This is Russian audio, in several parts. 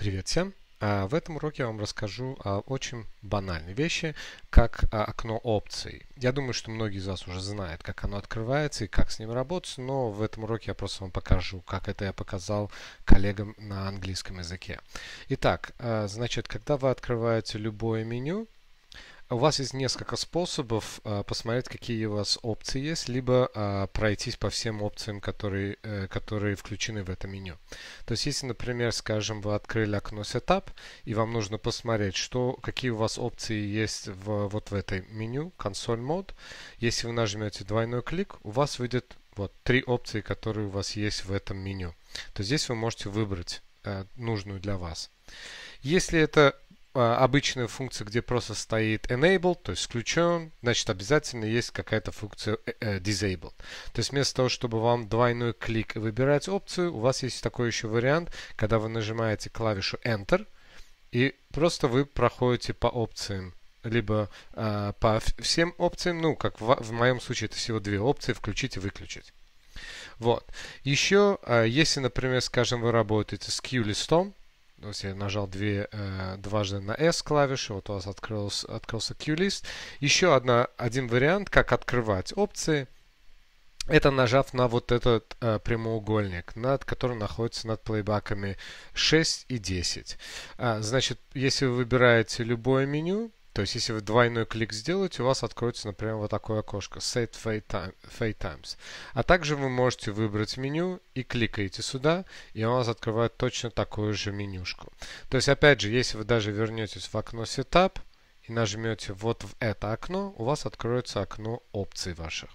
Привет всем! А, в этом уроке я вам расскажу а, очень банальные вещи, как а, окно опций. Я думаю, что многие из вас уже знают, как оно открывается и как с ним работать, но в этом уроке я просто вам покажу, как это я показал коллегам на английском языке. Итак, значит, когда вы открываете любое меню, у вас есть несколько способов э, посмотреть, какие у вас опции есть, либо э, пройтись по всем опциям, которые, э, которые включены в это меню. То есть, если, например, скажем, вы открыли окно Setup, и вам нужно посмотреть, что, какие у вас опции есть в, вот в этой меню, консоль мод, если вы нажмете двойной клик, у вас выйдет вот три опции, которые у вас есть в этом меню. То есть здесь вы можете выбрать э, нужную для вас. Если это а, обычную функцию, где просто стоит enable, то есть включен, значит обязательно есть какая-то функция э, э, disable. То есть вместо того, чтобы вам двойной клик выбирать опцию, у вас есть такой еще вариант, когда вы нажимаете клавишу Enter, и просто вы проходите по опциям либо э, по всем опциям, ну, как в, в моем случае это всего две опции, включить и выключить. Вот. Еще, э, если, например, скажем, вы работаете с Q-листом, то есть я нажал две, э, дважды на S клавишу, вот у вас открылся, открылся Q-лист. Еще одна, один вариант, как открывать опции, это нажав на вот этот э, прямоугольник, над которым находится над плейбаками 6 и 10. А, значит, если вы выбираете любое меню, то есть, если вы двойной клик сделаете, у вас откроется, например, вот такое окошко Set Fade Times. А также вы можете выбрать меню и кликаете сюда, и у вас открывает точно такую же менюшку. То есть, опять же, если вы даже вернетесь в окно Setup и нажмете вот в это окно, у вас откроется окно опций ваших.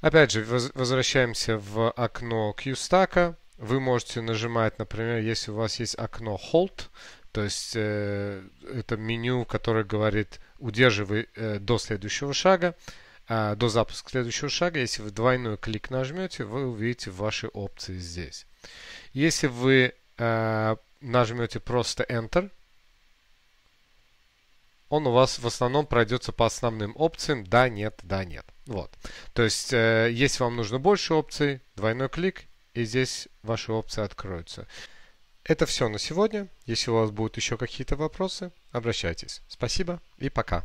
Опять же, возвращаемся в окно QStack. Вы можете нажимать, например, если у вас есть окно Hold, то есть э, это меню, которое говорит удерживай э, до следующего шага, э, до запуска следующего шага. Если вы двойной клик нажмете, вы увидите ваши опции здесь. Если вы э, нажмете просто Enter, он у вас в основном пройдется по основным опциям «да», «нет», «да», «нет». Вот. То есть, э, если вам нужно больше опций, двойной клик, и здесь ваши опции откроются. Это все на сегодня. Если у вас будут еще какие-то вопросы, обращайтесь. Спасибо и пока.